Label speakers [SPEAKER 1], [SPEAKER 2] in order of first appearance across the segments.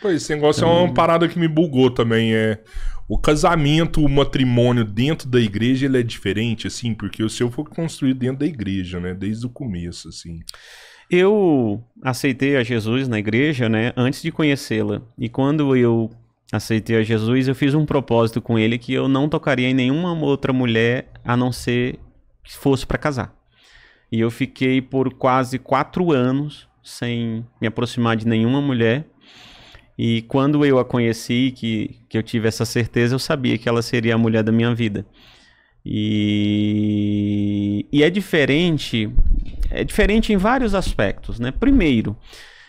[SPEAKER 1] Pois, tipo esse negócio então... é uma então, parada que me bugou também. É o casamento, o matrimônio dentro da igreja, ele é diferente, assim, porque o seu foi construído dentro da igreja, né? Desde o começo, assim.
[SPEAKER 2] Eu aceitei a Jesus na igreja, né? Antes de conhecê-la. E quando eu aceitei a Jesus, eu fiz um propósito com ele que eu não tocaria em nenhuma outra mulher a não ser que fosse para casar. E eu fiquei por quase quatro anos sem me aproximar de nenhuma mulher. E quando eu a conheci, que, que eu tive essa certeza, eu sabia que ela seria a mulher da minha vida. E, e é diferente, é diferente em vários aspectos, né? Primeiro,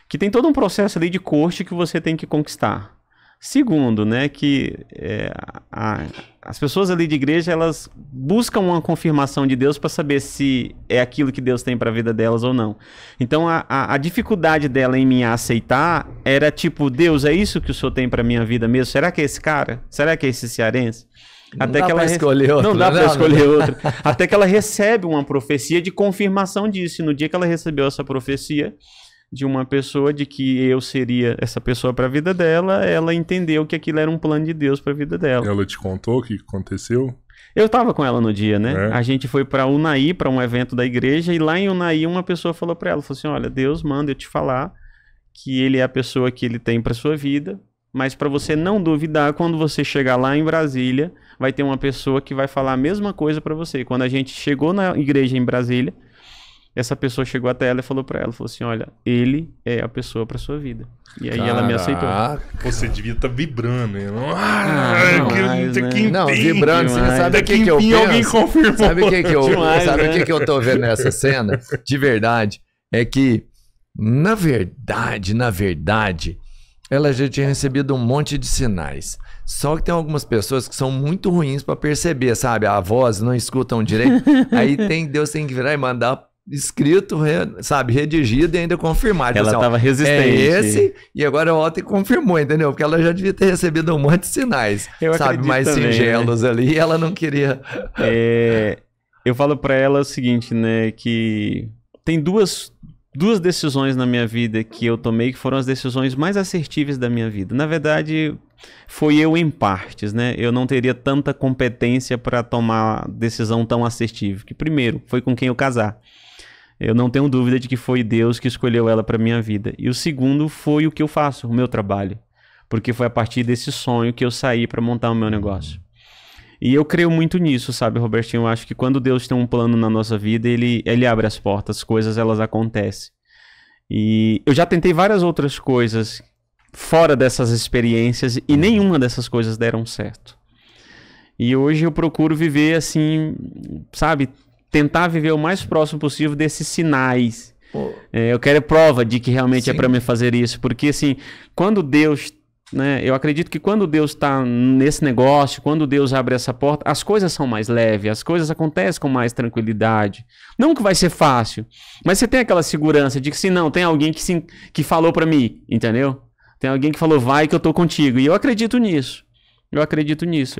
[SPEAKER 2] que tem todo um processo ali de corte que você tem que conquistar. Segundo, né, que é, a, as pessoas ali de igreja elas buscam uma confirmação de Deus para saber se é aquilo que Deus tem para a vida delas ou não. Então a, a, a, dificuldade dela em me aceitar era tipo Deus é isso que o Senhor tem para minha vida mesmo? Será que é esse cara? Será que é esse cearense? Não Até dá que ela escolher outro. Não dá né? para escolher outro. Até que ela recebe uma profecia de confirmação disso. E no dia que ela recebeu essa profecia, de uma pessoa de que eu seria essa pessoa para a vida dela, ela entendeu que aquilo era um plano de Deus para a vida dela. Ela te contou o que aconteceu? Eu tava com ela no dia, né? É. A gente foi para Unai para um evento da igreja e lá em Unai uma pessoa falou para ela, falou assim: "Olha, Deus manda eu te falar que ele é a pessoa que ele tem para sua vida, mas para você não duvidar, quando você chegar lá em Brasília, vai ter uma pessoa que vai falar a mesma coisa para você. Quando a gente chegou na igreja em Brasília, essa pessoa chegou até ela e falou para ela, falou assim, olha, ele é a pessoa para sua vida. E aí Caraca. ela me aceitou.
[SPEAKER 1] Você devia estar tá vibrando, hein? Ah, ah que, né? não, vibrando, demais. você sabe o que, que, eu penso? Alguém confirmou. Sabe o que, que eu, né? que, que eu tô vendo nessa cena? De verdade, é que na verdade, na verdade, ela já tinha recebido um monte de sinais. Só que tem algumas pessoas que são muito ruins para perceber, sabe? A voz não escutam direito. aí tem Deus tem que virar e mandar escrito, sabe, redigido e ainda confirmado. Tipo ela estava assim, é resistente. É esse, e agora ontem confirmou, entendeu? Porque ela já devia ter recebido um monte de
[SPEAKER 2] sinais,
[SPEAKER 1] eu sabe, mais também, né? singelos
[SPEAKER 2] né? ali, e ela não queria. É, eu falo para ela o seguinte, né, que tem duas, duas decisões na minha vida que eu tomei que foram as decisões mais assertivas da minha vida. Na verdade, foi eu em partes, né? Eu não teria tanta competência para tomar decisão tão assertiva. Que primeiro, foi com quem eu casar. Eu não tenho dúvida de que foi Deus que escolheu ela para minha vida. E o segundo foi o que eu faço, o meu trabalho, porque foi a partir desse sonho que eu saí para montar o meu negócio. E eu creio muito nisso, sabe, Robertinho? Eu acho que quando Deus tem um plano na nossa vida, ele, ele abre as portas, as coisas elas acontecem. E eu já tentei várias outras coisas fora dessas experiências e nenhuma dessas coisas deram certo. E hoje eu procuro viver assim, sabe, tentar viver o mais próximo possível desses sinais. É, eu quero é prova de que realmente é Sim. é para mim fazer isso, porque assim, quando Deus, né, eu acredito que quando Deus está nesse negócio, quando Deus abre essa porta, as coisas são mais leves, as coisas acontecem com mais tranquilidade. Não que vai ser fácil, mas você tem aquela segurança de que se assim, não, tem alguém que, se, que falou para mim, entendeu? Tem alguém que falou, vai que eu tô contigo. E eu acredito nisso. Eu acredito nisso. Eu